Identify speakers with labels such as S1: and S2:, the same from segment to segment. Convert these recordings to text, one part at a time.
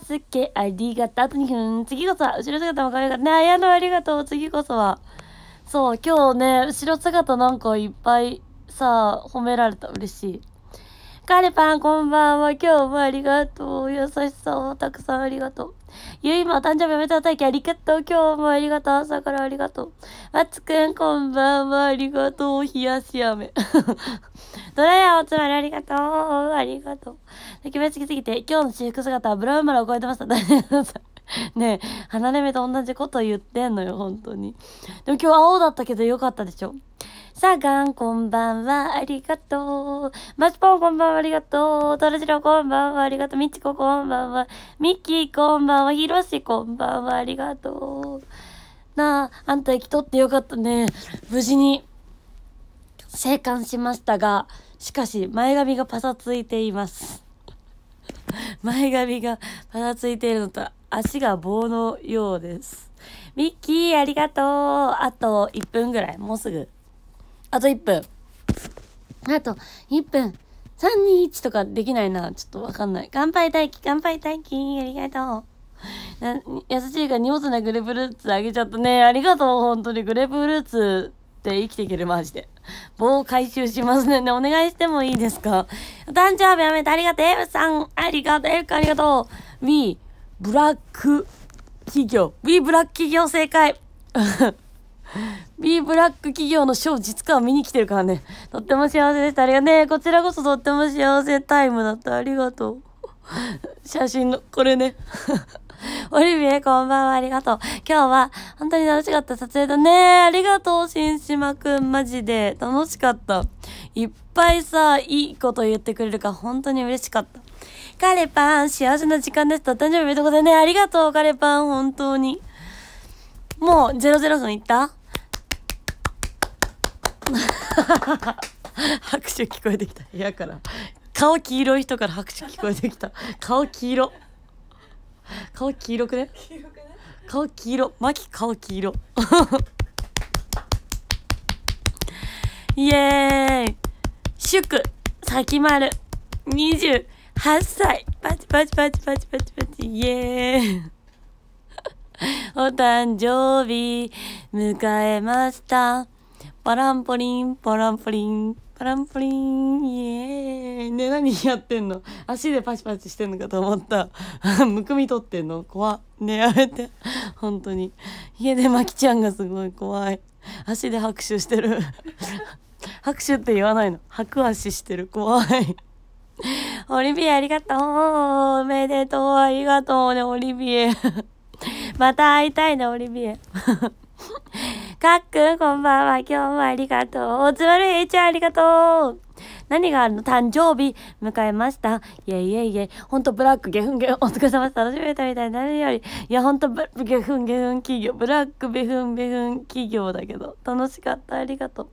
S1: 助けありがとう。あと2分。次こそは、後ろ姿も可愛かった。ね、あやのありがとう。次こそは。そう、今日ね、後ろ姿なんかいっぱいさ、褒められた。嬉しい。カレパンこんばんは。今日もありがとう。優しさをたくさんありがとう。ゆいお誕生日おめでとう。大輝ありがとう。今日もありがとう。朝からありがとう。まつくんこんばんは。ありがとう。冷やし飴。ドラヤおつまりありがとう。ありがとう。決めつきすぎて、今日の私服姿はブラウンマラを超えてました。大 ねえ、離れ目と同じこと言ってんのよ、本当に。でも今日青だったけどよかったでしょ。さあ、ガン、こんばんは、ありがとう。マスポン、こんばんは、ありがとう。トラジロ、こんばんは、ありがとう。みちこ、こんばんは。ミッキー、こんばんは。ひろし、こんばんは、ありがとう。なあ、あんた生きとってよかったね。無事に、生還しましたが、しかし、前髪がパサついています。前髪がパサついているのと、足が棒のようです。ミッキー、ありがとう。あと1分ぐらい、もうすぐ。あと1分。あと1分。321とかできないな。ちょっとわかんない。乾杯待機、乾杯待機。ありがとう。優しいが荷物なグレープフルーツあげちゃったね。ありがとう、本当に。グレープフルーツって生きていける、マジで。棒を回収しますね。お願いしてもいいですかお誕生日やめてありがとう、さん。ありがとう、エありがとう。We、ブラック企業。We、ブラック企業正解。B ブラック企業のー実感を見に来てるからね。とっても幸せでした。ありがね。こちらこそとっても幸せタイムだった。ありがとう。写真の、これね。オリビエ、こんばんは、ありがとう。今日は、本当に楽しかった撮影だね。ありがとう、新島くん、マジで。楽しかった。いっぱいさ、いいこと言ってくれるか本当に嬉しかった。カレパン、幸せな時間でした。誕生日おめでとうございますね。ありがとう、カレパン、本当に。もう、00分いった 拍手聞こえてきた部屋から顔黄色い人から拍手聞こえてきた顔黄色顔黄色くね顔黄色マキ顔黄色 イエーイ祝さきまる28歳パチパチパチパチパチパチイエーイ お誕生日迎えましたパランポリン、パランポリン、パランポリン、イエーイ。ね、何やってんの足でパチパチしてんのかと思った。むくみ取ってんの怖ね、やめて。本当に。家でまきちゃんがすごい怖い。足で拍手してる。拍手って言わないの。拍足してる。怖い。オリビエありがとう。おめでとう。ありがとうね、オリビエ。また会いたいね、オリビエ。かっくん、こんばんは。今日もありがとう。おつまるえいちゃん、ありがとう。何があるの誕生日迎えました。いえいえいえ、ほんとブラックゲフンゲフン、お疲れ様です。楽しめたみたいになるより、いやほんとブラックゲフンゲフン企業、ブラックビフンベフン企業だけど、楽しかった、ありがとう。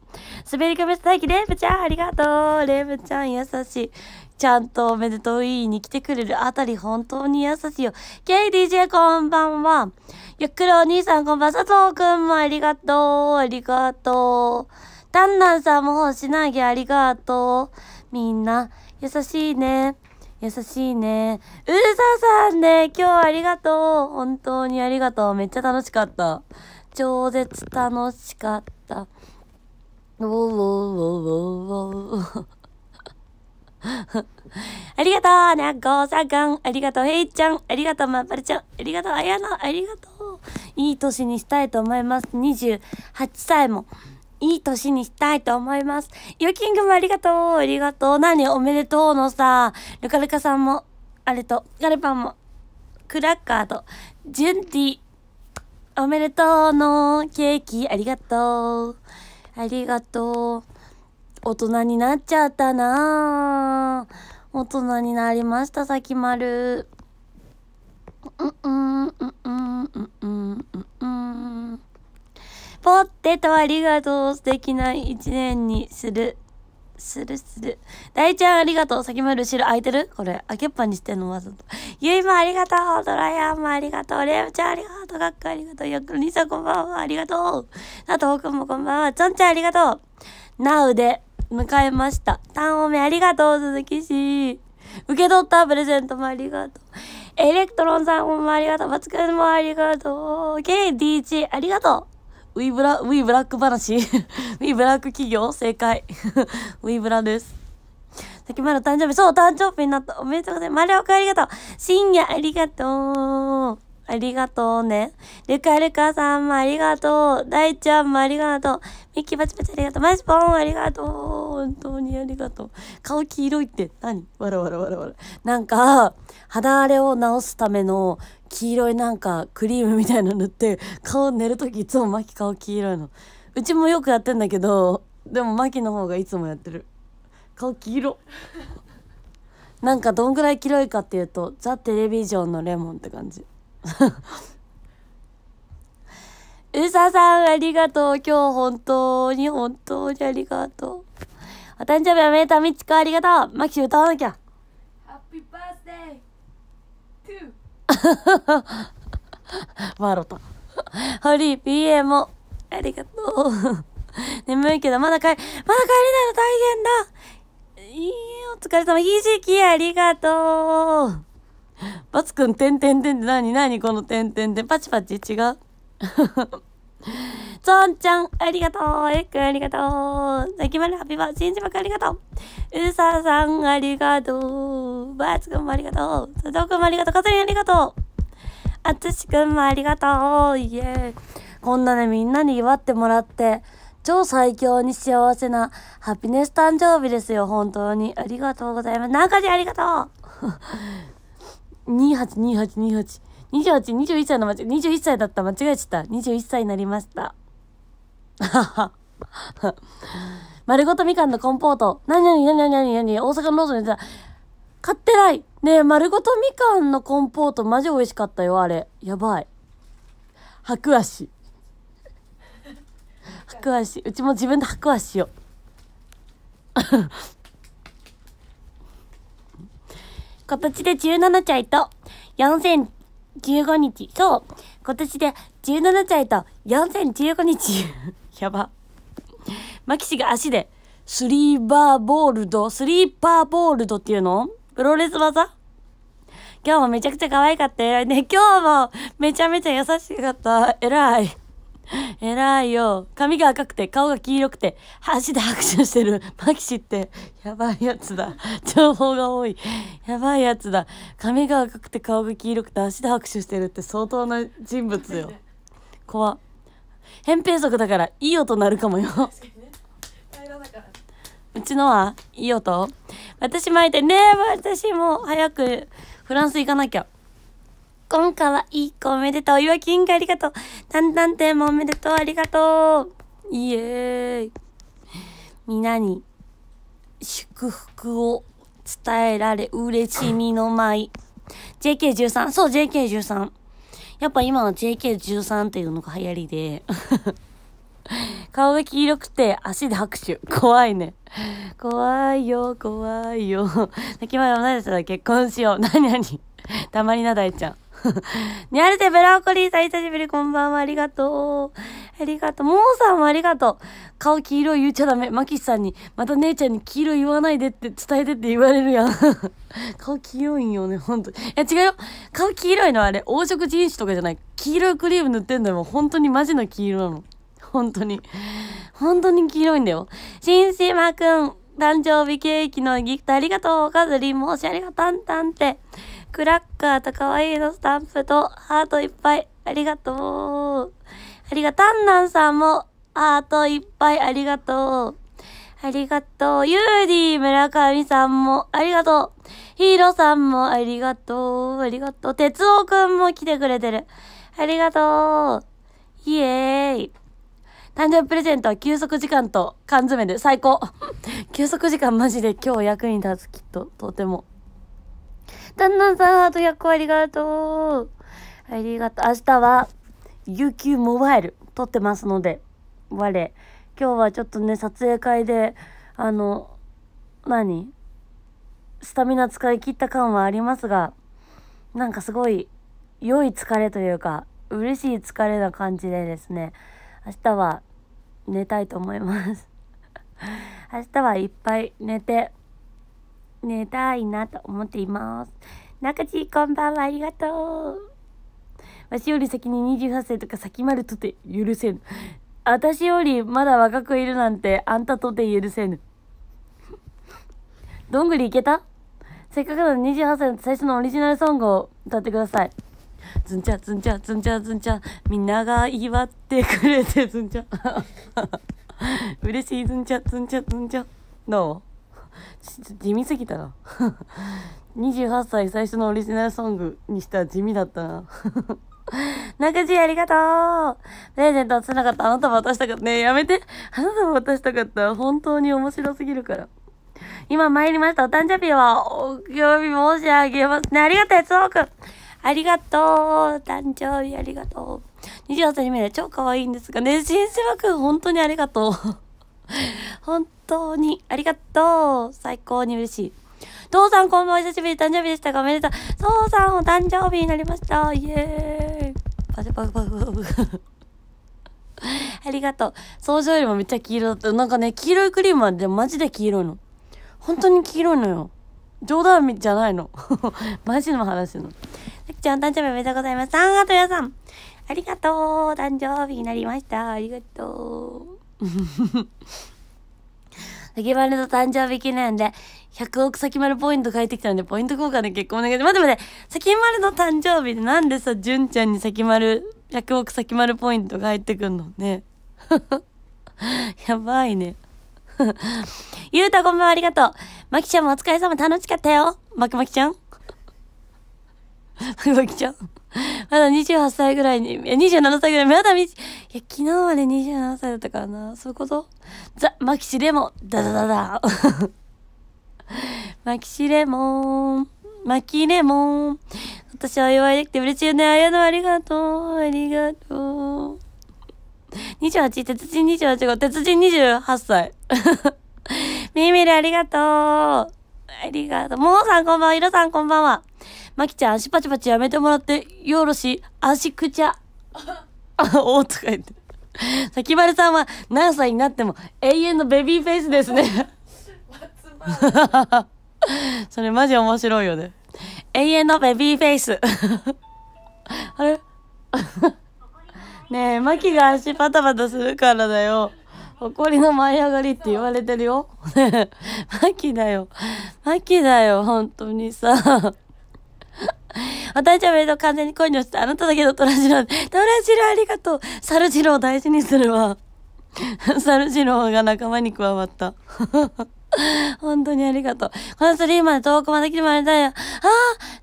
S1: 滑り込みしたいき、レイブちゃん、ありがとう。レイブちゃん、優しい。ちゃんとおめでとういいに来てくれるあたり本当に優しいよ。KDJ こんばんは。ゆっくりお兄さんこんばんは。佐藤くんもありがとう。ありがとう。タンナンさんも星なげありがとう。みんな、優しいね。優しいね。うるささんね、今日はありがとう。本当にありがとう。めっちゃ楽しかった。超絶楽しかった。ウォーウォーウォーウォーウォー。ありがとうなごさガん。ありがとうへいちゃん。ありがとうまっぱるちゃん。ありがとうあやな。ありがとう。いい年にしたいと思います。28歳も。いい年にしたいと思います。ヨきんぐもありがとう。ありがとう。何おめでとうのさ、ルカルカさんも、あれと、ガルパンも、クラッカーと、ジュンティ、おめでとうのケーキ、ありがとう。ありがとう。大人になっちゃったな大人になりました、さきまる。うんうんうんうんうんうんうん。ポテトありがとう。素敵な一年にする。するする。大ちゃんありがとう。先まる後ろ開いてるこれ。開けっぱにしてんのわざと。ゆいもありがとう。ドラヤーもありがとう。レムちゃんありがとう。がっくありがとう。よくにさこんばんは。ありがとう。佐藤くんもこんばんは。ちょんちゃんありがとう。なうで。迎えました。タンオメありがとう、鈴木氏。受け取ったプレゼントもありがとう。エレクトロンさんもありがとう。マツケんもありがとう。KDG ありがとう。ウィブラ、ウィブラック話ウィ ブラック企業正解。ウ ィブラです。さきまで誕生日、そう、誕生日になった。おめでとうございます。丸岡ありがとう。深夜ありがとう。ありがとうね。ルカルカさんもありがとう。大ちゃんもありがとう。ミッキーバチバチありがとう。マジポンありがとう。本当にありがとう。顔黄色いって何わらわらわらわら。なんか、肌荒れを治すための黄色いなんかクリームみたいなの塗って、顔寝るときいつもマキ顔黄色いの。うちもよくやってんだけど、でもマキの方がいつもやってる。顔黄色。なんかどんぐらい黄色いかっていうと、ザ・テレビジョンのレモンって感じ。うささん、ありがとう。今日本当に本当にありがとう。お誕生日おめでとう。みちこありがとう。マキシ歌わなきゃ。ハッピーバースデートゥー。笑った。ホリー、PA ありがとう。眠いけど、まだ帰、まだ帰れないの大変だ。いいお疲れ様。ひじき、ありがとう。バツくん、てんてんてんってなにこのてんてんてん。パチパチ違う ゾンちゃん、ありがとう。エッくん、ありがとう。ザきまル、ハッピーバー、しんじまくん、ありがとう。うサさん、ありがとう。バーツくんもありがとう。佐藤くんもありがとう。カトリン、ありがとう。あつしくんもありがとう。イエーイ。こんなね、みんなに祝ってもらって、超最強に幸せなハピネス誕生日ですよ、本当に。ありがとうございます。中地ありがとう282828 28、21歳の間違21歳だった。間違えちゃった。21歳になりました。はは。丸ごとみかんのコンポート。なになになになになに大阪のローソンでさ、買ってないねえ、丸ごとみかんのコンポート、マジ美味しかったよ、あれ。やばい。白足。白足。うちも自分で白足しよ今年で17歳と4015日。そう。今年で17歳と4015日。やば。マキシが足で、スリーバーボールド、スリーパーボールドっていうのプロレス技今日もめちゃくちゃ可愛かった。偉いね。今日もめちゃめちゃ優しかった。偉い。え らいよ。髪が赤くて、顔が黄色くて、箸で拍手してる。マキシって、やばいやつだ。情報が多い。やばいやつだ。髪が赤くて、顔が黄色くて、足で拍手してるって相当な人物よ。怖っ。扁平足だから、いい音鳴るかもよ。うちのは、いい音私巻いて、ねえ、私も早くフランス行かなきゃ。今回は一個おめでとう。岩金がありがとう。だんだん店もおめでとう。ありがとう。イエーイ。みなに祝福を伝えられ、嬉しみの舞。JK13。そう、JK13。やっぱ今の JK13 っていうのが流行りで。顔が黄色くて足で拍手。怖いね。怖いよ、怖いよ。泣き前同じだったら結婚しよう。なになにたまりな大ちゃん。ニャルテブラッコリーさん、久しぶり、こんばんは、ありがとう。ありがとう。モーさんもありがとう。顔黄色い言っちゃダメ。マキシさんに、また姉ちゃんに黄色い言わないでって伝えてって言われるやん。顔黄色いんよね、ほんと。いや、違うよ。顔黄色いのあれ、黄色人種とかじゃない。黄色いクリーム塗ってんだよ。本当にマジの黄色なの。本当に。本当に黄色いんだよ。新島くん、誕生日ケーキのギフトありがとう。カズリン、申しありがたんたんって。クラッカーと可愛いのスタンプとハートいっぱいありがとう。ありが、タンナンさんもハートいっぱいありがとう。ありがとう。ユーディ村上さんもありがとう。ヒーローさんもありがとう。ありがとう。哲夫くんも来てくれてる。ありがとう。イエーイ。誕生日プレゼントは休息時間と缶詰で最高。休息時間マジで今日役に立つきっと、とても。旦那さん、あと100個ありがとう。ありがとう。明日は、UQ モバイル撮ってますので、我。今日はちょっとね、撮影会で、あの、何スタミナ使い切った感はありますが、なんかすごい良い疲れというか、嬉しい疲れな感じでですね、明日は寝たいと思います 明日はいっぱい寝て、寝たいなと思っています。中地、こんばんは、ありがとう。わしより先に28歳とか先ま丸とて許せぬ。私よりまだ若くいるなんて、あんたとて許せぬ。どんぐりいけたせっかくなので28歳の最初のオリジナルソングを歌ってください。ずんちゃずんちゃずんちゃずんちゃみんなが祝ってくれてずんちゃ嬉しいずんちゃずんちゃずんちゃどう地味すぎたな28 歳最初のオリジナルソングにしては地味だったな中地ありがとうプレゼントつなかった。あなたも渡したかった。ねやめて。あなたも渡したかった。本当に面白すぎるから。今参りました。お誕生日は、お興味申し上げますね。ありがとう、つおくん。ありがとう。誕生日ありがとう。28歳に目で超可愛いんですがね、新島くん、本当にありがとう。本当にありがとう。最高に嬉しい。父さんこんばんは、久しぶり、誕生日でしたかおめでとう。父さんお誕生日になりました。イエーイ。パチパチパチパチ。ありがとう。想像よりもめっちゃ黄色だった。なんかね、黄色いクリームはでマジで黄色いの。本当に黄色いのよ。冗談じゃないの。マジの話の。さきちゃん、誕生日おめでとうございます。あとやさん。ありがとう。誕生日になりました。ありがとう。先 丸の誕生日記念で、100億先丸ポイント返ってきたので、ポイント交換で結婚お願いします。待って待って、先丸の誕生日でなんでさ、純ちゃんに先丸、100億先丸ポイント返ってくんのね。やばいね。ゆうたこんばんはありがとう。まきちゃんもお疲れ様楽しかったよ。まくまきちゃん。動きちゃう。まだ28歳ぐらいに、いや、27歳ぐらい、まだみ、いや、昨日まで27歳だったからな。そういうことザ・マキシレモン、ダダダダ。マキシレモン、マキレモン。私は祝いできて嬉しいよね。あやのありがとう。ありがとう。28、鉄人28号、鉄人28歳。みみるありがとう。ありがとう。ももさんこんばんは。いろさんこんばんは。まきちゃん、足パチパチやめてもらって、よろし、足くちゃ。あ、おーとか言って。さきばるさんは何歳になっても永遠のベビーフェイスですね それマジ面白いよね。永遠のベビーフェイス あれねえ、マキが足パタパタするからだよ。りの舞い上がりって言われてるよ。ねえ、マキだよ。マキだよ、本当にさ。私はめと完全に恋に落ちたあなただけのトラジロ。トラジロありがとう。サルジロを大事にするわ。サルジロが仲間に加わった。本当にありがとう。このスリーまで遠くまで来てもらいたいよ。あ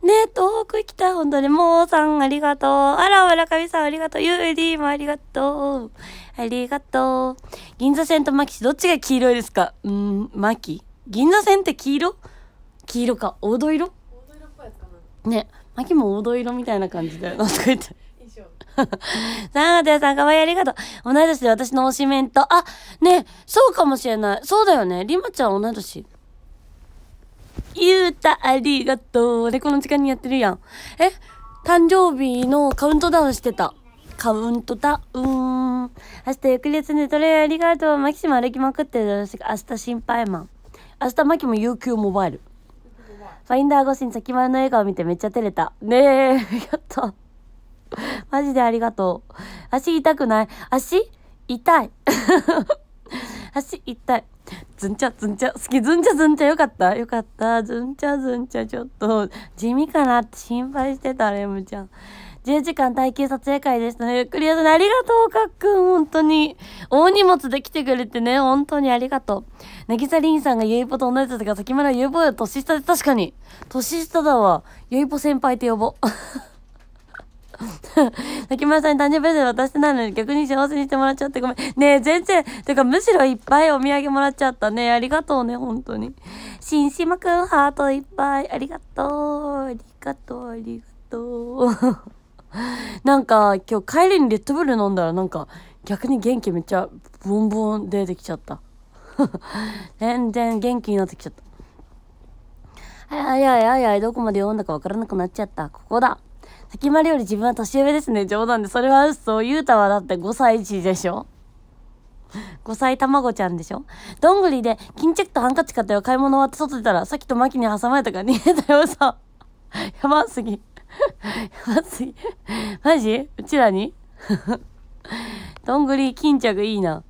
S1: あ、ねえ、遠く行きたい。本当に。もうさん、ありがとう。あら、村上さん、ありがとう。ゆうりーもありがとう。ありがとう。銀座線とマキシ、どっちが黄色いですかうん、キ銀座線って黄色黄色か、黄土色黄土色っぽいですかな。ね。マキも黄土色みたいな感じだよな、とか言って。さあ、てさん、かわいい、ありがとう。同い年で私の推しメンと、あ、ねそうかもしれない。そうだよね。りまちゃん同い年。ゆうた、ありがとう。で、この時間にやってるやん。え、誕生日のカウントダウンしてた。カウントダウン。明日翌日ね、トレイありがとう。マキシも歩きまくってる明日心配マン。明日マキも有 q モバイル。ファインダー越しに先丸の笑顔を見てめっちゃ照れた。ねえ、やった。マジでありがとう。足痛くない足痛い。足痛い。ずんちゃ、ずんちゃ、好き、ずんちゃ、ずんちゃ、よかったよかった。ずんちゃ、ずんちゃ、ちょっと、地味かなって心配してた、レムちゃん。10時間耐久撮影会でした。ゆっくりやん、ね。ありがとう、かっくん。本当に。大荷物で来てくれてね。本当にありがとう。なぎさりんさんがゆいぽと同じだったから、先村ゆいぽよ年下で確かに。年下だわ。ゆいぽ先輩って呼ぼう。滝村さんに誕生日プレゼント渡してないのに逆に幸せにしてもらっちゃってごめん。ねえ、全然、てかむしろいっぱいお土産もらっちゃったね。ありがとうね、本当に。新島くん、ハートいっぱい。ありがとう。ありがとう、ありがとう。なんか今日帰りにレッドブル飲んだらなんか逆に元気めっちゃボンボン出てきちゃった。全然元気になってきちゃった。あいあいあいあい、どこまで読んだかわからなくなっちゃった。ここだ。先丸より自分は年上ですね。冗談で。それは嘘。ゆうたはだって5歳児でしょ5歳卵ちゃんでしょどんぐりで、巾着とハンカチ買ったよ。買い物終わって外出たら、さっきとマキに挟まれたから逃げたよ、さ。やばすぎ。熱い。マジうちらに どんぐり巾着いいな。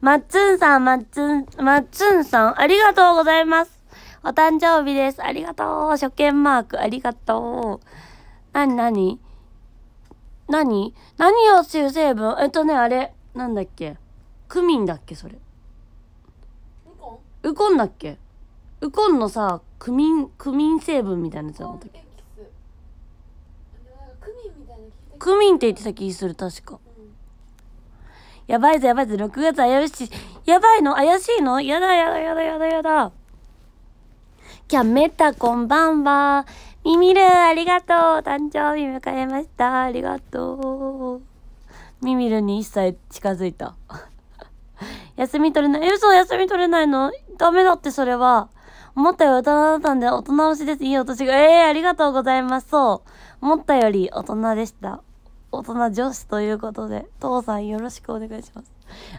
S1: まっつんさん、まっつん、まっつんさん、ありがとうございます。お誕生日です。ありがとう。初見マーク、ありがとう。なになに何何をする成分えっとね、あれ、なんだっけクミンだっけそれ。ウコンウコンだっけウコンのさ、クミン、クミン成分みたいなやつなんだっけミンって言ってた気する、確か。やばいぞ、やばいぞ、6月怪しい。やばいの怪しいのやだ、やだ、やだ、やだ、やだ。キャメタ、こんばんは。ミミル、ありがとう。誕生日迎えました。ありがとう。ミミルに一切近づいた。休み取れない。え、嘘、休み取れないのダメだって、それは。思ったより大人だったんで、大人推しです。いいお年が。ええー、ありがとうございます。そう。思ったより大人でした。大人女子ということで、父さんよろしくお願いします。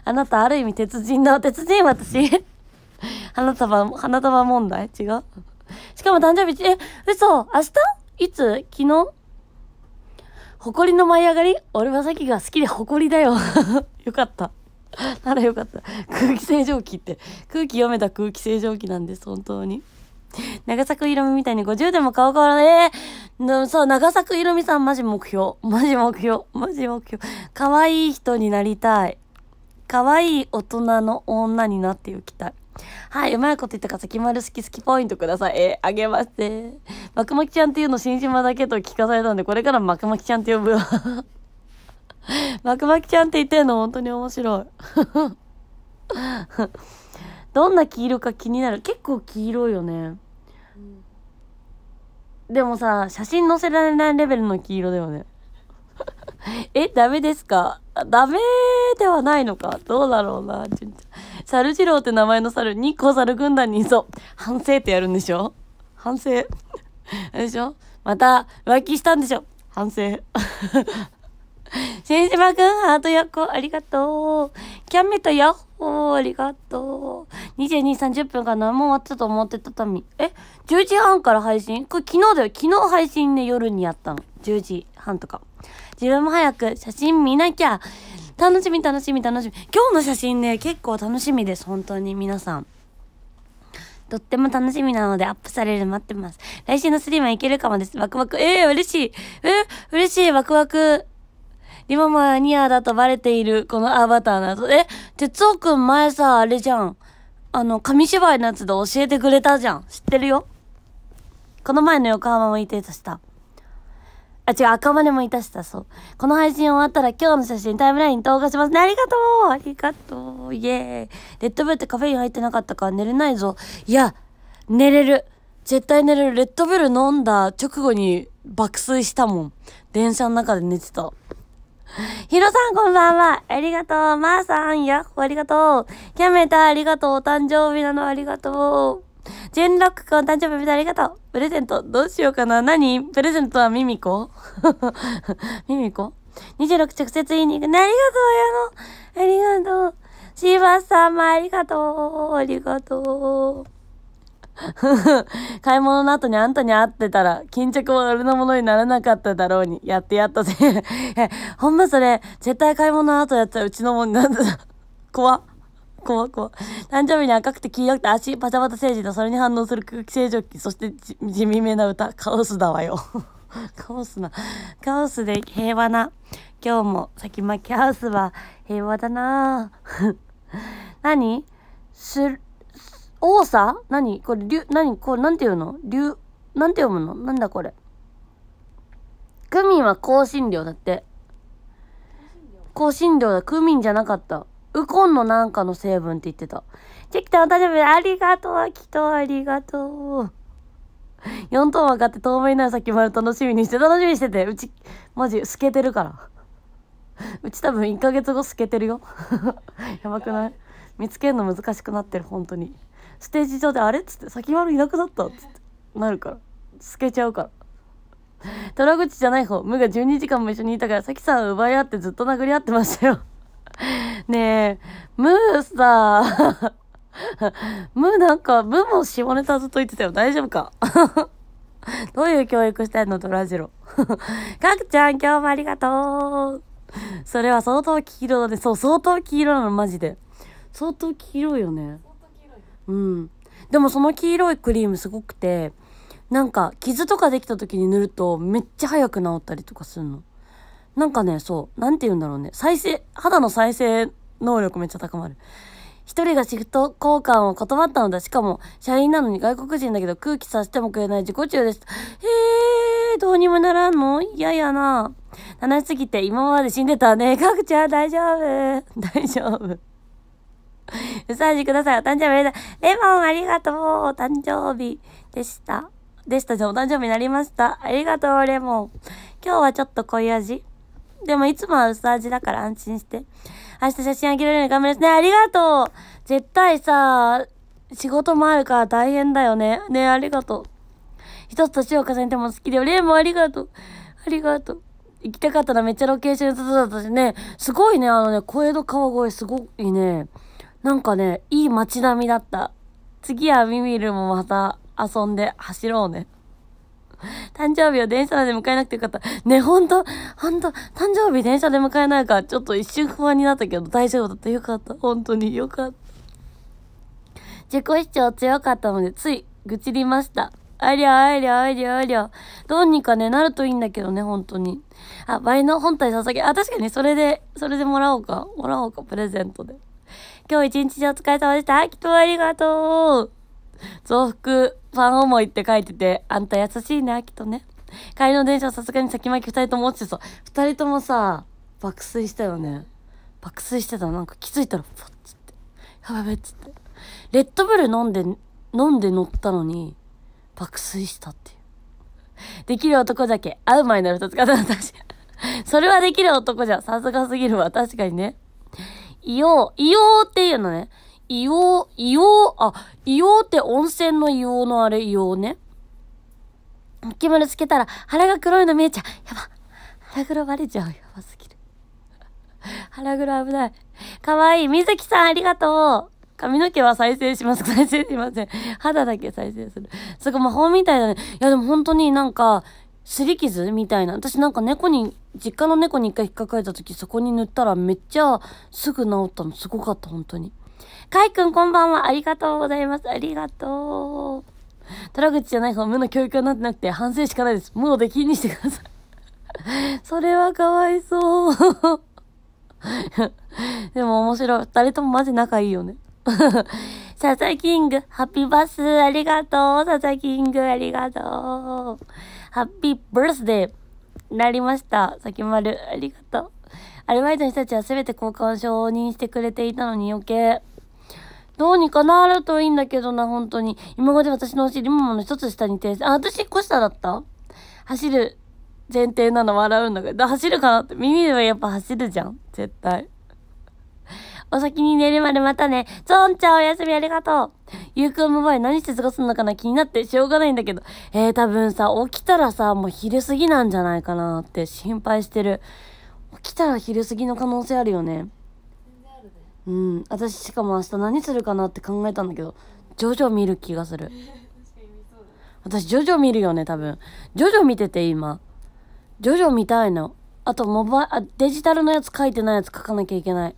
S1: あなた、ある意味鉄人だ。鉄人私花束、花束問題違うしかも誕生日、え、嘘明日いつ昨日誇りの舞い上がり俺はさきが好きで誇りだよ よかった。ならよかった。空気清浄機って。空気読めた空気清浄機なんです、本当に。長作ひろみみたいに50でも顔変わらねえ。そう、長作ひろみさんマジ目標。マジ目標。マジ目標。可愛い人になりたい。可愛い大人の女になっていきたい。はい、うまいこと言ったか、関丸好き好きポイントください。えー、あげまして。まくまきちゃんっていうの新島だけと聞かされたんで、これからまくまきちゃんって呼ぶわ。まくまきちゃんって言ってんの、本当に面白い。どんな黄色か気になる結構黄色いよね、うん、でもさ写真載せられないレベルの黄色だよね えダメですかダメではないのかどうだろうなちんちゃん猿次郎って名前の猿日光猿軍団にいそう反省ってやるんでしょ反省 でしょまた浮気したんでしょ反省 新島くん、ハート4ありがとう。キャンメとよ。おー、ありがとう。22時30分かなもう終わったと思ってたたみ。え ?10 時半から配信これ昨日だよ。昨日配信ね、夜にやったの。10時半とか。自分も早く写真見なきゃ。楽しみ、楽しみ、楽しみ。今日の写真ね、結構楽しみです。本当に皆さん。とっても楽しみなのでアップされる待ってます。来週のスリーマンいけるかもです。ワクワク。ええー、嬉しい。えー、嬉しい。ワクワク。リもマニアだとバレている、このアバターなど。え、哲夫くん前さ、あれじゃん。あの、紙芝居のやつで教えてくれたじゃん。知ってるよ。この前の横浜もいてたした。あ、違う、赤羽もいたした、そう。この配信終わったら今日の写真タイムラインに投稿しますね。ありがとうありがとうイエーイ。レッドブルってカフェイン入ってなかったから寝れないぞ。いや、寝れる。絶対寝れる。レッドブル飲んだ直後に爆睡したもん。電車の中で寝てた。ヒロさんこんばんは。ありがとう。まー、さん、やっほ、ありがとう。キャメタ、ありがとう。お誕生日なの、ありがとう。ジェンロックくん、お誕生日ありがとう。プレゼント、どうしようかな。何プレゼントはミミコ ミミコ ?26 直接言いに行くね。ありがとう、やの。ありがとう。シーバスさんもありがとう。ありがとう。買い物の後にあんたに会ってたら、巾着は俺のものにならなかっただろうに、やってやったぜ え、ほんまそれ、絶対買い物の後やったらうちのもんなんだ。怖怖怖誕生日に赤くて黄色くて足パタパタ政治とそれに反応する空気清浄機、そして地味めな歌、カオスだわよカオスな。カオスで平和な。今日も先巻きハウスは平和だな何する多さ何これ、りゅ、何これ、なんていうのりゅ、なんて読むのなんだこれ。クミンは香辛料だって。香辛料だ。クミンじゃなかった。ウコンのなんかの成分って言ってた。チェキタン、大丈夫ありがとう、アキありがとう。4等分かって透明な先丸楽しみにして、楽しみにしてて。うち、マジ、透けてるから。うち多分1ヶ月後透けてるよ。やばくない見つけるの難しくなってる、本当に。ステージ上であれっつって先丸いなくなったっつってなるから透けちゃうから虎口じゃない方無が12時間も一緒にいたからさきさん奪い合ってずっと殴り合ってましたよ ねえムーさムー なんかムーも下ネタずっと言ってたよ大丈夫か どういう教育したいの虎次郎かくちゃん今日もありがとうそれは相当黄色だねそう相当黄色なのマジで相当黄色いよねうん。でもその黄色いクリームすごくて、なんか傷とかできた時に塗るとめっちゃ早く治ったりとかするの。なんかね、そう、なんて言うんだろうね。再生、肌の再生能力めっちゃ高まる。一人がシフト交換を断ったのだ。しかも、社員なのに外国人だけど空気させてもくれない自己中でした。えー、どうにもならんの嫌やな。話しすぎて今まで死んでたね。か くちゃん大丈夫大丈夫。うさじください。お誕生日おでとう。レモンありがとう。お誕生日でした。でしたじゃお誕生日になりました。ありがとう、レモン。今日はちょっと濃い味。でもいつもは薄味だから安心して。明日写真あげられるように頑張りますね。ありがとう絶対さ、仕事もあるから大変だよね。ねありがとう。一つ年を重ねても好きだよ。レモもありがとう。ありがとう。行きたかったらめっちゃロケーションずつだたしね。すごいね、あのね、小江戸川越すごいね。なんかね、いい街並みだった。次はミミルもまた遊んで走ろうね。誕生日を電車で迎えなくてよかった。ね、ほんと、ほんと、誕生日電車で迎えないか、ちょっと一瞬不安になったけど、大丈夫だった。よかった。本当によかった。自己主張強かったので、つい愚痴りました。ありゃありゃありゃありゃ。どうにかね、なるといいんだけどね、本当に。あ、倍の本体捧げ、あ、確かにそれで、それでもらおうか。もらおうか、プレゼントで。今日一日中お疲れ様でした。きっとありがとう。増幅、ファン思いって書いてて、あんた優しいね、きっとね。帰りの電車はさすがに先巻き二人とも落ちてさ、二人ともさ、爆睡したよね。爆睡してたなんか気づいたら、ポッつって。やべっつって。レッドブル飲んで、飲んで乗ったのに、爆睡したっていう。できる男だけ、会う前なら二つ方の私。それはできる男じゃ、さすがすぎるわ。確かにね。硫黄、硫黄っていうのね。硫黄、硫黄、あ、硫黄って温泉の硫黄のあれ、硫黄ね。キムルつけたら腹が黒いの見えちゃう。やば。腹黒バレちゃう。やばすぎる。腹黒危ない。かわいい。みずきさんありがとう。髪の毛は再生します。再生しません。肌だけ再生する。そこ魔法みたいだね。いやでも本当になんか、すり傷みたいな。私なんか猫に、実家の猫に一回引っかかれた時そこに塗ったらめっちゃすぐ治ったの。すごかった、本当に。かいくんこんばんは。ありがとうございます。ありがとう。グ口じゃない方、無の教育になってなくて反省しかないです。もうできにしてください。それはかわいそう でも面白い。誰ともマジ仲いいよね ササキング、ハッピーバースありがとう。ササキング、ありがとう。ハッピーバースデー、なりました。さきまる、ありがとう。アルバイトの人たちは全て交換承認してくれていたのに余計。どうにかなるといいんだけどな、本当に。今まで私のお尻ももの一つ下に停止。あ、私1個下だった走る前提なの笑うんだけど、走るかなって。耳ではやっぱ走るじゃん。絶対。お先に寝るまでまたね。ゾンちゃんおやすみありがとう。ゆうくんもばい何して過ごすのかな気になってしょうがないんだけど。えー、多分さ、起きたらさ、もう昼過ぎなんじゃないかなって心配してる。起きたら昼過ぎの可能性あるよね。うん。私しかも明日何するかなって考えたんだけど、ジョジョ見る気がする。私、ジョジョ見るよね、多分。ジョジョ見てて、今。ジョジョ見たいの。あと、モバイ、あ、デジタルのやつ書いてないやつ書かなきゃいけない。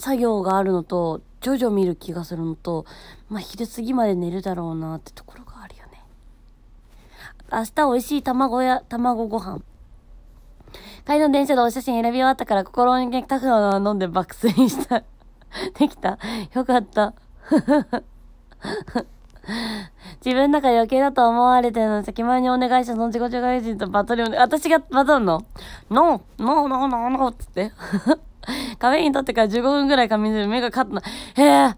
S1: 作業があるのと、徐々見る気がするのと、まあ、昼過ぎまで寝るだろうなってところがあるよね。明日美味しい卵や、卵ご飯。帰りの電車でお写真選び終わったから心にタフなのを飲んで爆睡した。できたよかった。自分の中で余計だと思われてるのに先前にお願いしたその自己紹介人とバトルを、私がバトルのノーノーノーノーノーっつって。カフェイン取ってから15分ぐらい髪の毛る。目がカッとな。へえ。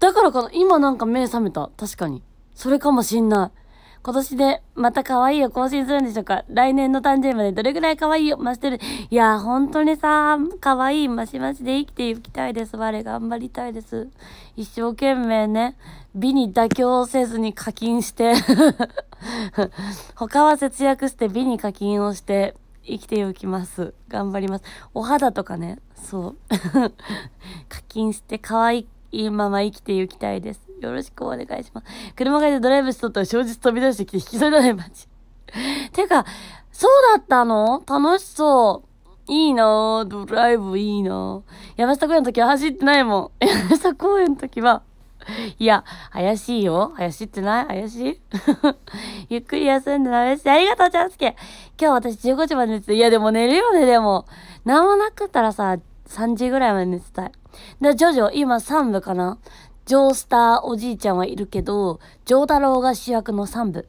S1: だからかな今なんか目覚めた。確かに。それかもしんない。今年でまた可愛いを更新するんでしょうか来年の誕生日までどれぐらい可愛いを増してるいやー、本当にさ、可愛い増し増しで生きていきたいです。我頑張りたいです。一生懸命ね、美に妥協せずに課金して 他は節約して美に課金をして、生きておきます。頑張ります。お肌とかね、そう。課金して可愛いまま生きていきたいです。よろしくお願いします。車買いでドライブしとったら正日飛び出してきて引き添えられマジてか、そうだったの楽しそう。いいなドライブいいな山下公園の時は走ってないもん。山下公園の時は、いや、怪しいよ。怪しいってない怪しい ゆっくり休んでないし、ありがとう、ちゃんすけ。今日私15時まで寝てた。いや、でも寝るよね、でも。なもなくったらさ、3時ぐらいまで寝てたい。で、ジョジョ、今3部かなジョースターおじいちゃんはいるけど、ジョー太郎が主役の3部。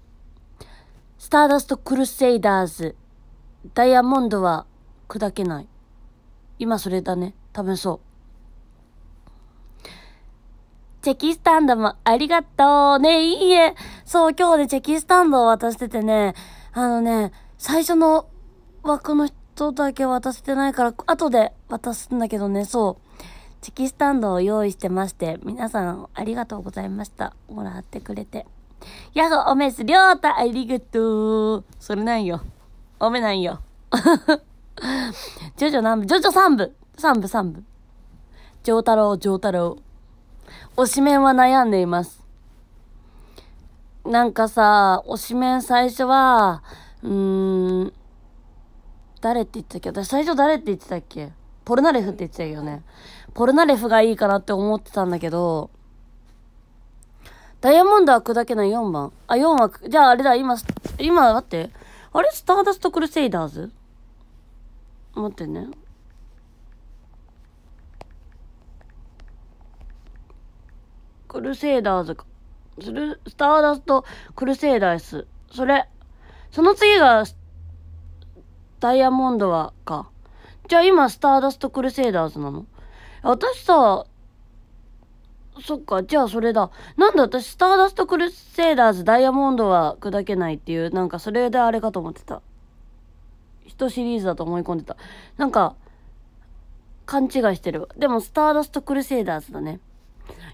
S1: スターダストクルセイダーズ。ダイヤモンドは砕けない。今それだね。多分そう。チェキスタンドもありがとう。ね、いいえ。そう、今日でチェキスタンドを渡しててね、あのね、最初の枠の人だけ渡せてないから、後で渡すんだけどね、そう。チェキスタンドを用意してまして、皆さんありがとうございました。もらってくれて。ヤホおめすりょうたありがとう。それなんよ。おめなんよ。ジョジョ何部ジョジョ3部 !3 部3部。上太郎、上太郎。推しメンは悩んでいます。なんかさ、推しメン最初は、うーん、誰って言ってたっけ私最初誰って言ってたっけポルナレフって言ってたよね。ポルナレフがいいかなって思ってたんだけど、ダイヤモンドは砕けない4番。あ、4は、じゃああれだ、今、今、待って。あれスターダストクルセイダーズ待ってね。クルセイダーズか。する、スターダスト、クルセイダース。それ。その次が、ダイヤモンドは、か。じゃあ今、スターダストクルセイダーズなの私さ、そっか、じゃあそれだ。なんで私、スターダストクルセイダーズ、ダイヤモンドは砕けないっていう、なんかそれであれかと思ってた。一シリーズだと思い込んでた。なんか、勘違いしてる。でも、スターダストクルセイダーズだね。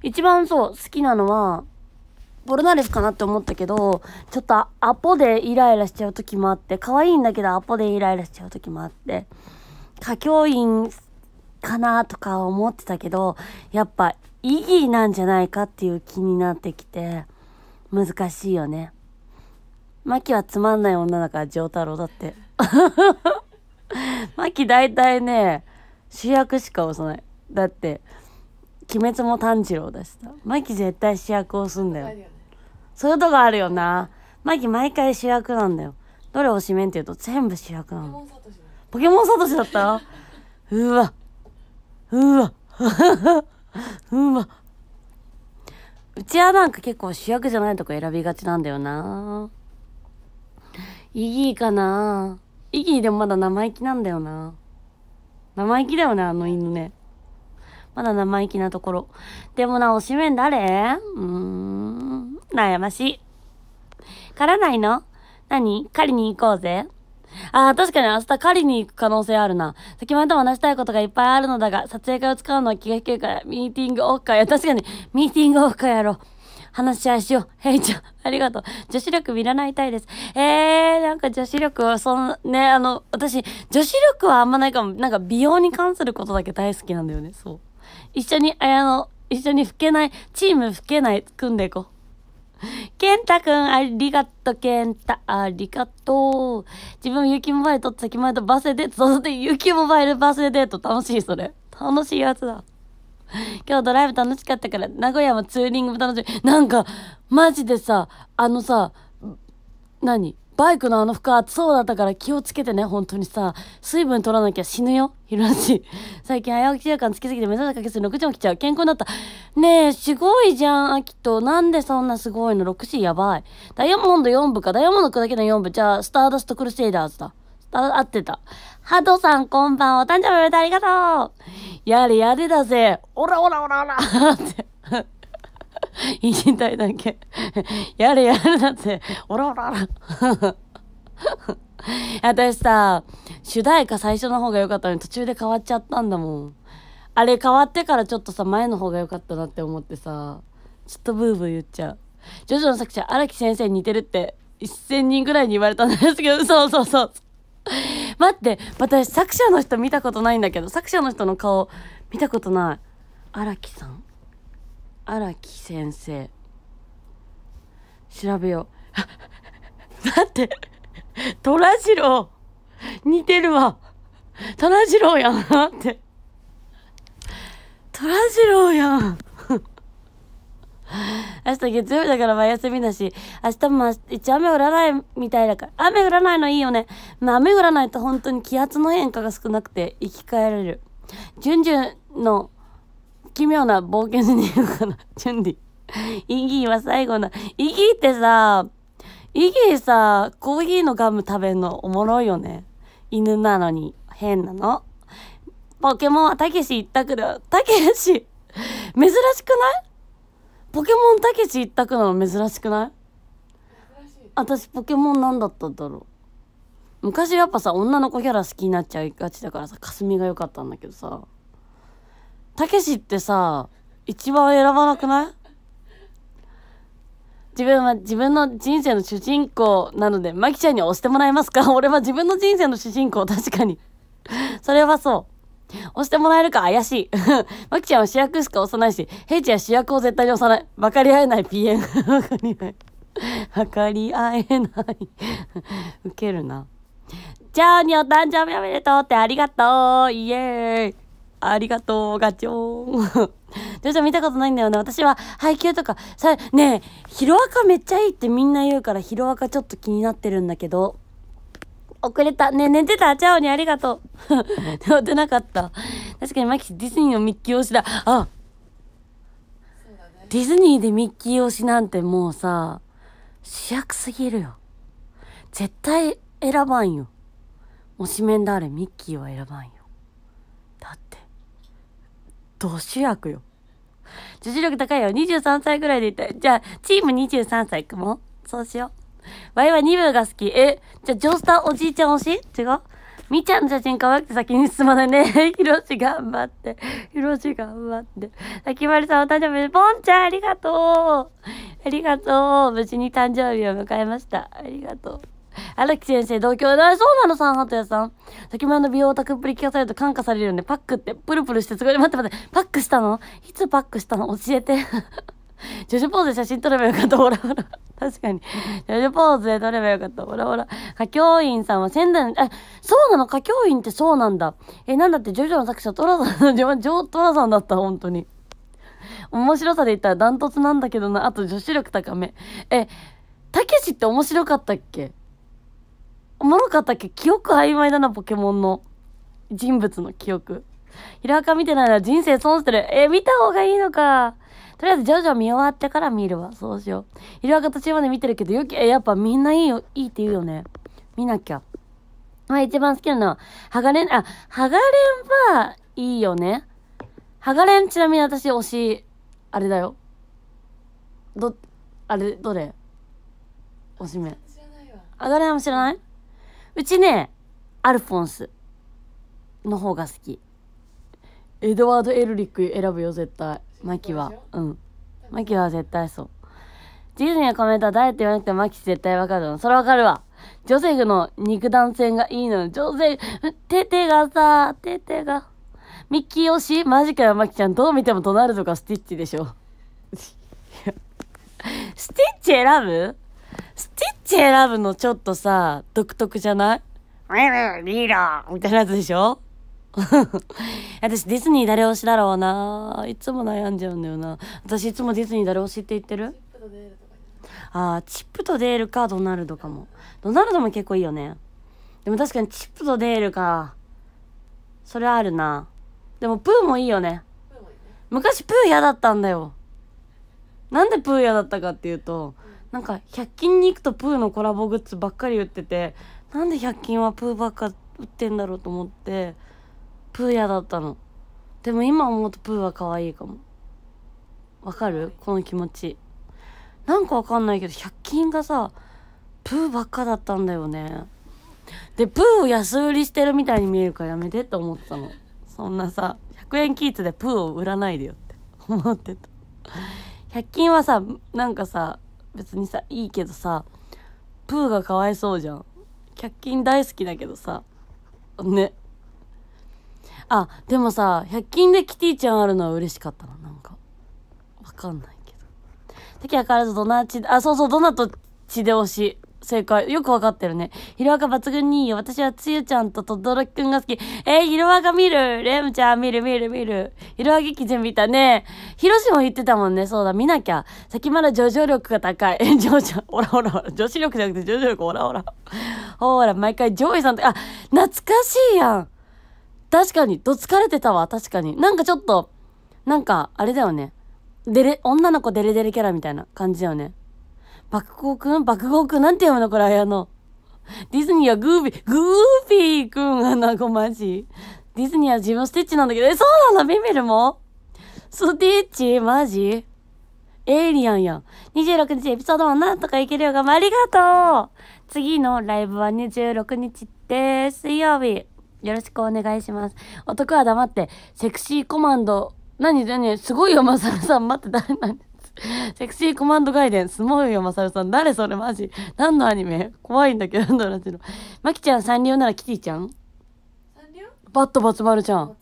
S1: 一番そう、好きなのは、ボルナレスかなって思ったけど、ちょっとアポでイライラしちゃう時もあって、可愛いんだけどアポでイライラしちゃう時もあって、歌教員かなとか思ってたけど、やっぱ意義なんじゃないかっていう気になってきて、難しいよね。マキはつまんない女だから、丈太郎だって。マキ大体ね、主役しか押さない。だって、鬼滅も炭治郎だしさマキ絶対主役をすんだよ、ね、そういうとこあるよなマキ毎回主役なんだよどれをしめんっていうと全部主役なのポケモンサトシだったうわうわ うわうちはなんか結構主役じゃないとこ選びがちなんだよなイギーかなイギーでもまだ生意気なんだよな生意気だよねあの犬ねまだ生意気なところ。でもな、おしめん誰うーん、悩ましい。狩らないの何狩りに行こうぜ。ああ、確かに明日狩りに行く可能性あるな。先でとも話したいことがいっぱいあるのだが、撮影会を使うのは気が引けるから、ミーティングオフ会や。確かに、ミーティングオフ会やろう。話し合いしよう。ヘイちゃん、ありがとう。女子力見習いたいです。えー、なんか女子力は、そんね、あの、私、女子力はあんまないかも。なんか美容に関することだけ大好きなんだよね、そう。一緒にあの、一緒に吹けない、チーム吹けない、組んでいこう。ケンタくん、ありがとう、ケンタ、ありがとう。自分、雪モバイル取った先前とバスデート、そして雪モバイルバスデート、楽しい、それ。楽しいやつだ。今日ドライブ楽しかったから、名古屋もツーリングも楽しい。なんか、マジでさ、あのさ、何バイクのあの服暑そうだったから気をつけてね、本当にさ。水分取らなきゃ死ぬよ、ひらし。最近早起き週間つきすぎて目覚めかけす6時起きちゃう。健康になった。ねえ、すごいじゃん、あきと。なんでそんなすごいの ?6 時やばい。ダイヤモンド4部か。ダイヤモンドだけの4部。じゃあ、スターダストクルセイダーズだ。あ、合ってた。ハドさんこんばんお誕生日おめでとうありがとうやれやれだぜおらおらおらおらって。言いたいだけ。やれやれだって、おらおらおら。私さ、主題歌最初の方が良かったのに途中で変わっちゃったんだもん。あれ変わってからちょっとさ、前の方が良かったなって思ってさ、ちょっとブーブー言っちゃう。ジョジョの作者、荒木先生に似てるって、1000人ぐらいに言われたんですけど、そうそうそう。待って、私作者の人見たことないんだけど、作者の人の顔見たことない。荒木さん荒木先生調べようだ って虎次郎似てるわ虎次郎やんって虎次郎やん明日月曜日だから毎休みだし、明日も一応雨降らないみたいだから、雨降らないのいいよね。まあ雨降らないと本当に気圧の変化が少なくて生き返れる。じゅんじゅんの奇妙な冒険しに行くかな。チュンデイギーは最後の、イギーってさ、イギーさ、コーヒーのガム食べんのおもろいよね。犬なのに変なの。ポケモンはたけし一択だたけし、珍しくないポケモンたけし一択なの珍しくない私ポケモン何だったんだろう。昔やっぱさ、女の子キャラ好きになっちゃいがちだからさ、霞が良かったんだけどさ。たけしってさ、一番選ばなくない自分は自分の人生の主人公なので、まきちゃんに押してもらえますか 俺は自分の人生の主人公、確かに。それはそう。押してもらえるか怪しい。ま きちゃんは主役しか押さないし、ヘイちゃん主役を絶対に押さない。分かり合えない p m 分かり合えない。分かり合えない。ウケるな。じゃあにお誕生日おめでとうってありがとうイエーイありがとう、ガチョーン。ジョジョ見たことないんだよね。私は配給とか、さ、ねえ、ヒロアカめっちゃいいってみんな言うから、ヒロアカちょっと気になってるんだけど。遅れた。ねえ、寝てたチャオにありがとう。寝てなかった。確かにマキシ、ディズニーのミッキー推しだ。あ、ね、ディズニーでミッキー推しなんてもうさ、主役すぎるよ。絶対選ばんよ。推しメンダーるミッキーは選ばんよ。だって。ど主役よ。女子力高いよ。23歳ぐらいでいたい。じゃあ、チーム23歳かも。そうしよう。わいは2部が好き。え、じゃあ、ジョースターおじいちゃん推し違うみーちゃんの写真可愛くて先に進まないね。ひろし頑張って。ひろし頑張って。さきまりさんお誕生日で、ぽんちゃんありがとう。ありがとう。無事に誕生日を迎えました。ありがとう。荒 木先生、同郷だ。そうなの、さん、ハトヤさん。先前の美容オタクっぷり聞かされると感化されるよね。パックって、プルプルして、すごい。待って待って、パックしたのいつパックしたの教えて。ジョジョポーズで写真撮ればよかった。ほらほら。確かに。ジョジョポーズで撮ればよかった。ほらほら。歌教員さんは仙台の、え、そうなの歌教員ってそうなんだ。え、なんだってジョジョの作者、トラさん、ジョ、トラさんだった、本当に。面白さで言ったらダントツなんだけどな。あと女子力高め。え、たけしって面白かったっけおもろかったっけ記憶曖昧だな、ポケモンの。人物の記憶。ひらカ見てないら人生損してる。え見た方がいいのか。とりあえず、ジョジョ見終わってから見るわ。そうしよう。ひらカ途中まで見てるけど、よき、えやっぱみんないいよ、いいって言うよね。見なきゃ。まあ一番好きなのは、ハガレン、あ、ハガレンはいいよね。ハガレンちなみに私推し、あれだよ。ど、あれ、どれ推しめ。ハガレンも知らないうちね、アルフォンスの方が好き。エドワード・エルリック選ぶよ、絶対。マキは。うん。マキは絶対そう。ジーズにはコメントは誰って言わなくてマキ絶対わかるの。それわかるわ。ジョセフの肉弾戦がいいのよ。ジョセフ、テテがさ、テテが。ミッキー推しマジかよ、マキちゃん。どう見てもドナルドかスティッチでしょ。スティッチ選ぶスティッチ選ぶのちょっとさ、独特じゃないリーダーみたいなやつでしょ 私ディズニー誰推しだろうないつも悩んじゃうんだよな私いつもディズニー誰推しって言ってるあチップとデールかドナルドかもドナルドも結構いいよねでも確かにチップとデールかそれあるなでもプーもいいよね昔プー嫌だったんだよなんでプー嫌だったかっていうとなんか100均に行くとプーのコラボグッズばっかり売っててなんで100均はプーばっか売ってんだろうと思ってプー嫌だったのでも今思うとプーは可愛いかもわかるこの気持ちなんかわかんないけど100均がさプーばっかだったんだよねでプーを安売りしてるみたいに見えるからやめてって思ってたのそんなさ100円キーツでプーを売らないでよって思ってた100均はさなんかさ別にさいいけどさプーがかわいそうじゃん100均大好きだけどさねあでもさ100均でキティちゃんあるのは嬉しかったななんかわかんないけどは変からずナーチあそうそうドナと血で推し正解。よくわかってるね。ヒロアカ抜群にいいよ。私はつゆちゃんととどろくんが好き。えー、ヒロアカ見るレムちゃん見る見る見る。ヒロア劇場見たね。ヒロシも言ってたもんね。そうだ、見なきゃ。先まだ叙々力が高い。え、上場、ほらほらほら。女子力じゃなくて叙々力、ほらほら。ほら、毎回上位さんって、あ、懐かしいやん。確かに、どつかれてたわ。確かに。なんかちょっと、なんか、あれだよね。デレ、女の子デレデレキャラみたいな感じだよね。爆豪くん爆豪くんなんて読むのこれ、やの。ディズニーはグービー、グーフィーくんあな、ごまじ。ディズニーは自分スティッチなんだけど、え、そうなのビビるもスティッチマジエイリアンやん。26日エピソードもなんとかいけるよがもありがとう次のライブは26日です。水曜日。よろしくお願いします。男は黙って、セクシーコマンド。何何すごいよ、まさらさん。待って、誰なんセクシーコマンドガイデンス、もうよ、まさるさん。誰それ、マジ。何のアニメ怖いんだけど、何の話の。マキちゃん、サンリオならキティちゃんサンリオバットバツ丸ちゃん。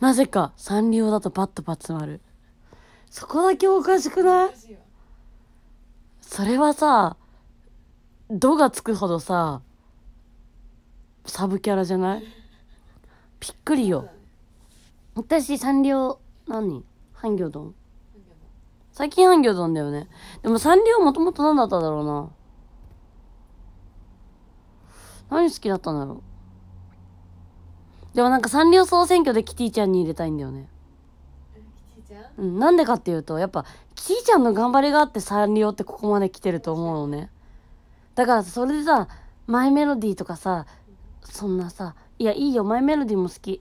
S1: なぜか、サンリオだとバットバツ丸。そこだけおかしくないそれはさ、度がつくほどさ、サブキャラじゃない びっくりよ。私、サンリオ、何半魚丼最近半魚丼だよね。でもサンリオもともと何だっただろうな。何好きだったんだろう。でもなんかサンリオ総選挙でキティちゃんに入れたいんだよね。うん、なんでかっていうとやっぱキティちゃんの頑張りがあってサンリオってここまで来てると思うのねだからそれでさマイメロディーとかさそんなさいやいいよマイメロディーも好き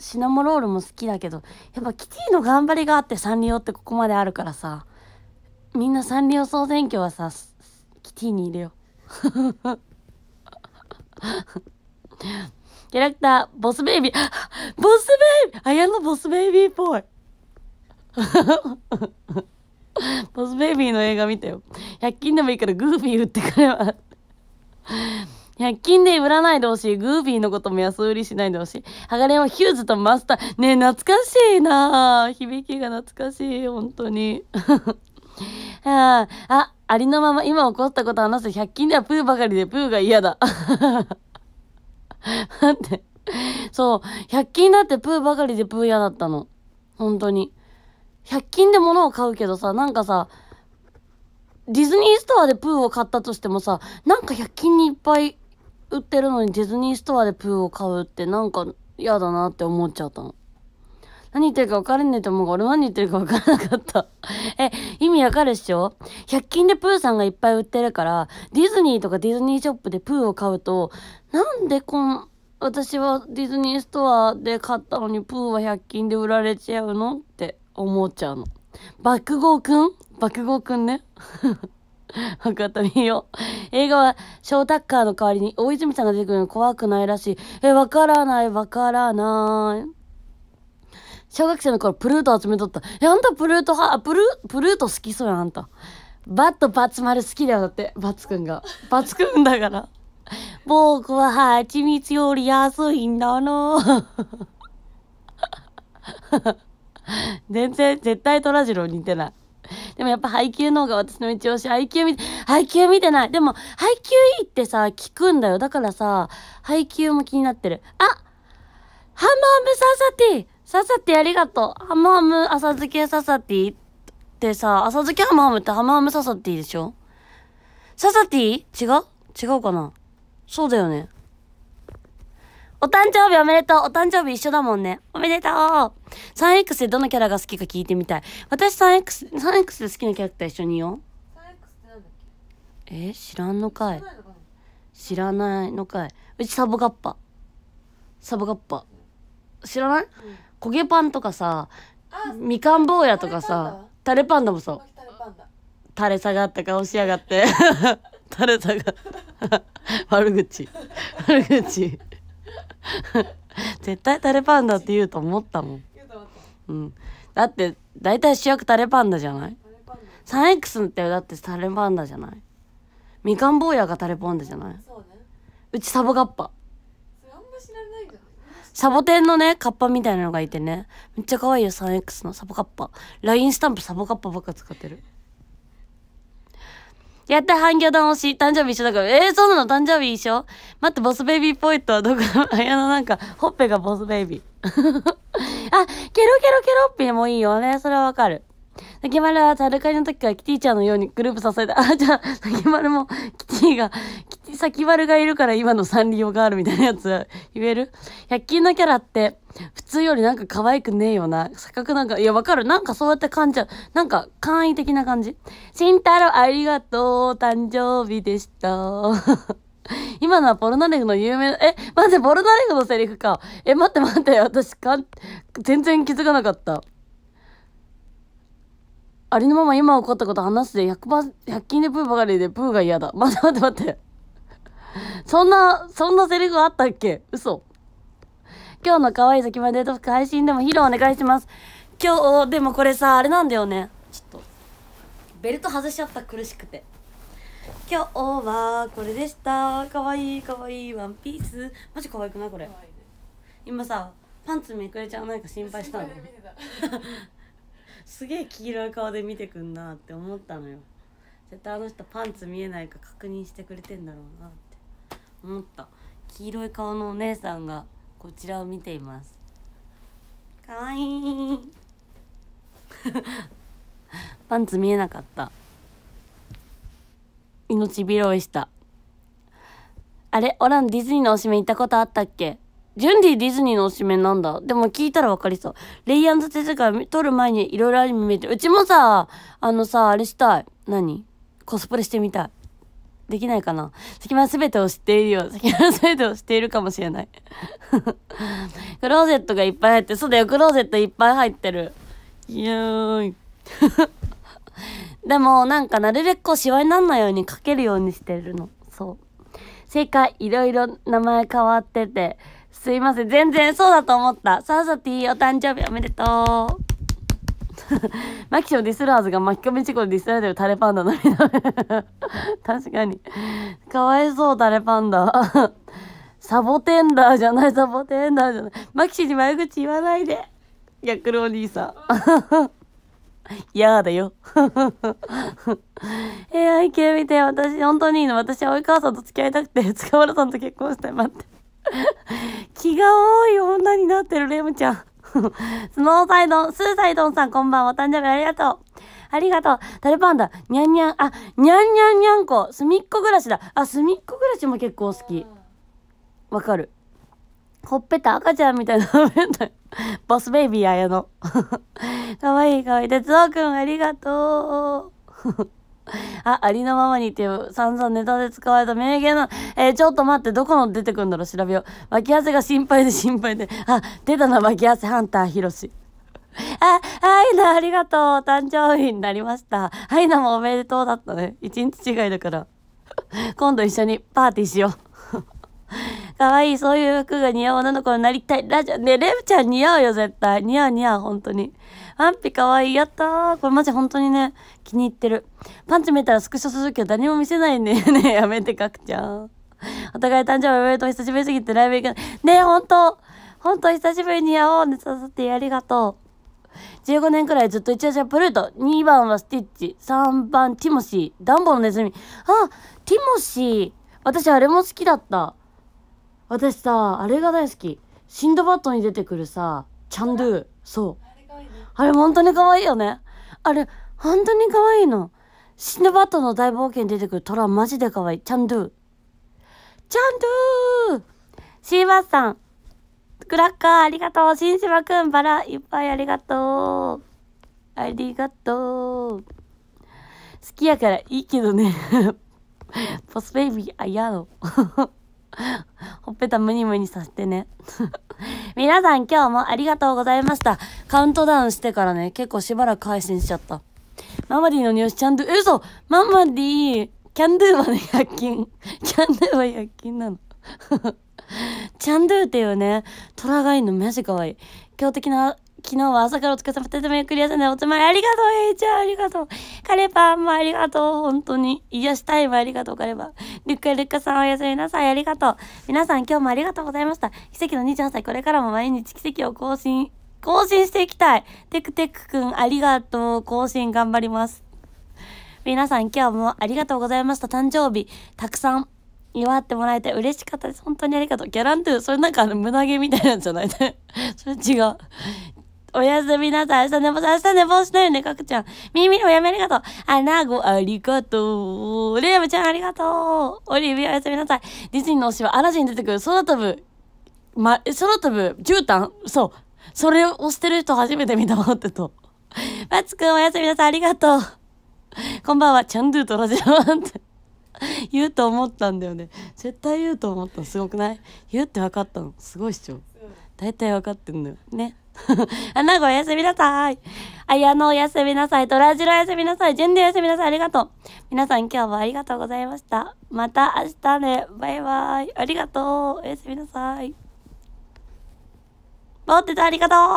S1: シナモロールも好きだけどやっぱキティの頑張りがあってサンリオってここまであるからさみんなサンリオ総選挙はさキティにいるよ キャラクターボスベイビー ボスベイビーあやのボスベイビーっぽい ボスベイビーの映画見たよ100均でもいいからグーフィー打ってくれば100均で売らないでほしい。グービーのことも安売りしないでほしい。ハガレンはヒューズとマスター。ねえ、懐かしいな響きが懐かしい。本当に。あ、あ、りのまま今起こったこと話す。100均ではプーばかりでプーが嫌だ。待って。そう。100均だってプーばかりでプー嫌だったの。本当に。100均で物を買うけどさ、なんかさ、ディズニーストアでプーを買ったとしてもさ、なんか100均にいっぱい売ってるのにディズニーストアでプーを買うってなんか嫌だなって思っちゃったの。何言ってるか分からねえと思うが、俺何言ってるか分からなかった え、意味わかるっしょ ?100 均でプーさんがいっぱい売ってるから、ディズニーとかディズニーショップでプーを買うと、なんでこん、私はディズニーストアで買ったのにプーは100均で売られちゃうのって思っちゃうの。爆豪くん爆豪くんね分 かった、見よう。映画は、ショータッカーの代わりに、大泉さんが出てくるの怖くないらしい。え、わからない、わからない。小学生の頃、プルート集めとった。え、あんたプルートは、プル、プルート好きそうやん、あんた。バットバツ丸好きだよ、だって。バツくんが。バツくんだから。僕は蜂蜜より安いんだな 全然、絶対トラジロ似てない。でもやっぱ配給の方が私の一押し。配給見て、配給見てない。でも、配給いいってさ、聞くんだよ。だからさ、配給も気になってる。あハムハムササティササティありがとう。ハムハム浅漬けササティってさ、浅漬けハムハムってハムハムササティでしょササティ違う違うかなそうだよね。お誕生日おめでとうお誕生日一緒だもんね。おめでとう !3X でどのキャラが好きか聞いてみたい。私 3X、3X で好きなキャラクター一緒にいよう。3X ってなんだっけえ知らんのかい知らないのかい。うちサボガッパ。サボガッパ。知らない、うん、焦げパンとかさ、みかん坊やとかさ、タレパンダもそう。タレ下がった顔しやがって。タ レ下がった。悪口。悪口。絶対タレパンダって言うと思ったもん。うん。だって、大体主役タレパンダじゃないサンエクスってだってタレパンダじゃないみかん坊やがタレパンダじゃない、ね、うちサボカッパ。サボテンのね、カッパみたいなのがいてね。めっちゃ可愛いよ、3X のサボカッパ。LINE スタンプサボカッパばっか使ってる。やった、半魚丼推し。誕生日一緒だから。えー、そうなの誕生日一緒待って、ボスベイビーポイントはどこやのなんか、ほっぺがボスベイビー。あ、ケロケロケロッピーもいいよね。それはわかる。泣き丸はタルカリの時からキティちゃんのようにグループ支えた。あ、じゃあ、泣き丸もキティが、キティ、先丸がいるから今のサンリオがあるみたいなやつ言える百均のキャラって、普通よりなんか可愛くねえよな。錯覚なんか、いや、わかる。なんかそうやって感じちゃう。なんか、簡易的な感じ。慎太郎ありがとう。誕生日でした。今のはポルナレフの有名な、え、待って、ポルナレフのセリフか。え、待って待って、私かん、全然気づかなかった。ありのまま今起こったこと話すで100%、100均でプーばかりでプーが嫌だ。待って待って待って。そんな、そんなセリフあったっけ嘘。今日の可愛い先までデート配信でも披露お願いします。今日、でもこれさ、あれなんだよね。ちょっと、ベルト外しちゃった苦しくて。今日はこれでした。可愛い可愛いワンピース。マジ可愛くないこれ。今さ、パンツめくれちゃわないか心配したの。すげえ黄色い顔で見てくんなって思ったのよ絶対あの人パンツ見えないか確認してくれてんだろうなって思った黄色い顔のお姉さんがこちらを見ていますかわいい パンツ見えなかった命拾いしたあれオランディズニーのおしめ行ったことあったっけジュンディディズニーのおしめなんだ。でも聞いたらわかりそう。レイアンズ手生から撮る前にいろいろアニメ見てうちもさ、あのさ、あれしたい。何コスプレしてみたい。できないかな隙間すべてを知っているよ。隙間すべてを知っているかもしれない。クローゼットがいっぱい入って、そうだよ、クローゼットいっぱい入ってる。よい。ー でも、なんかなるべくこう、シワになんないように書けるようにしてるの。そう。正解、いろいろ名前変わってて。すいません。全然そうだと思った。サーサティーお誕生日おめでとう。マキシをディスるはずが巻き込み事故でディスられてるタレパンダのみだ。確かに。かわいそう、タレパンダ。サボテンダーじゃない、サボテンダーじゃない。マキシに悪口言わないで。ヤクルお兄さん。やだよ。え、IQ 見て、私、本当にいいの。私、及川さんと付き合いたくて、塚原さんと結婚したい。待って。気が多い女になってるレムちゃん。スノーサイドン、スーサイドンさんこんばんは。お誕生日ありがとう。ありがとう。タレパンダ、にゃんにゃん、あ、にゃんにゃんにゃんこ。すみっこ暮らしだ。あ、すみっこ暮らしも結構好き。わかる。ほっぺた赤ちゃんみたいな。ボスベイビーあやの。かわいいかわいい。哲夫くんありがとう。あ、ありのままにっていう散々ネタで使われた名言の、えー、ちょっと待って、どこの出てくんだろう調べよう。巻き汗が心配で心配で。あ、出たな、巻き汗ハンターヒロシ。あ、アイナありがとう。誕生日になりました。アイナもおめでとうだったね。一日違いだから。今度一緒にパーティーしよう。かわいそういう服が似合う女の子になりたい。ラジオ、ね、レブちゃん似合うよ、絶対。似合う似合う、本当に。安否かわいい。やったー。これマジ本当にね、気に入ってる。パンチ見たらスクショするけど誰も見せないんだよね。やめて、かくちゃん。お互い誕生日おめでとう。久しぶりすぎてライブ行かない。ねえ、ほんと。ほんと久しぶりに会おうね。誘ってありがとう。15年くらいずっと一応じゃプルート。2番はスティッチ。3番ティモシー。ダンボのネズミ。あ、ティモシー。私あれも好きだった。私さ、あれが大好き。シンドバッドに出てくるさ、チャンドゥ。そう。あれ本当に可愛いよね。あれ、本当に可愛いの。シドバットの大冒険に出てくるトラマジで可愛い。チャンドゥ。チャンドゥシーバスさん。クラッカーありがとう。シンシマくんバラいっぱいありがとう。ありがとう。好きやからいいけどね。ポスベイビー、あ、やろ。ほっぺたムニムニさせてね 皆さん今日もありがとうございました。カウントダウンしてからね、結構しばらく配信しちゃった。ママディのニュースちゃんと、嘘ママディ、キャンドゥはね、1 0均。キャンドゥは1 0均なの。チャンドゥっていうね、虎がいいのマジ可愛い。強敵な昨日は朝からお疲れ様、とてもゆっくり休んでおつまりありがとう、えいちゃん、ありがとう。カレパンもありがとう、本当に。癒したいもありがとう、カレパン。ルッカルッカさんおやすみなさい、ありがとう。皆さん今日もありがとうございました。奇跡の28歳、これからも毎日奇跡を更新、更新していきたい。テクテクくん、ありがとう。更新頑張ります。皆さん今日もありがとうございました。誕生日、たくさん祝ってもらえて嬉しかったです。本当にありがとう。ギャランドゥ、それなんかあの、胸毛みたいなんじゃないね。それ違う。おやすみなさい。明日寝坊、明日寝坊しないよね、かくちゃん。みみやめありがとう。あなごありがとう。レアムちゃんありがとう。オリビアおやすみなさい。ディズニーの推しはアラジン出てくる空飛ぶ、ま、空飛ぶ絨毯そう。それをしてる人初めて見たわってと。マツくんおやすみなさい。ありがとう。こんばんは。チャンドゥとラジオって。言うと思ったんだよね。絶対言うと思った。すごくない言うって分かったの。すごいっしょ。大体分かってんのよ。ね。あなごおやすみなさい。あやのおやすみなさい。とらじろおやすみなさい。ジェンデおやすみなさい。ありがとう。皆さん今日もありがとうございました。また明日ね。バイバイ。ありがとう。おやすみなさい。持ってたありがとう